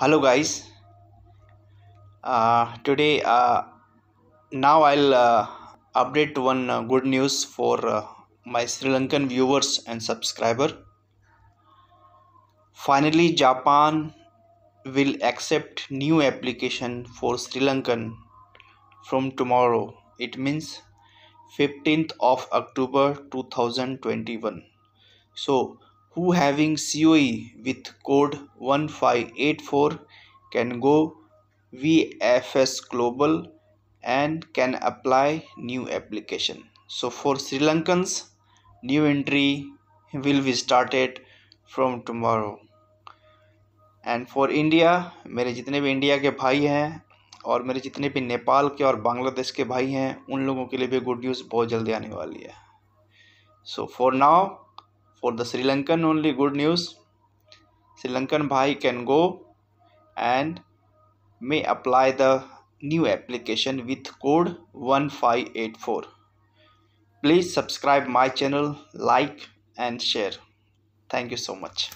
hello guys uh, today uh, now I'll uh, update one uh, good news for uh, my Sri Lankan viewers and subscriber finally Japan will accept new application for Sri Lankan from tomorrow it means 15th of October 2021 so who having COE with code 1584 can go VFS Global and can apply new application. So for Sri Lankans, new entry will be started from tomorrow. And for India, मेरे जितने भी India के भाई हैं और मेरे जितने भी नेपाल के और बांग्लादेश के भाई हैं उन लोगों के लिए भी गुड न्यूज़ बहुत जल्दी आने वाली है so for now for the sri lankan only good news sri lankan bhai can go and may apply the new application with code 1584 please subscribe my channel like and share thank you so much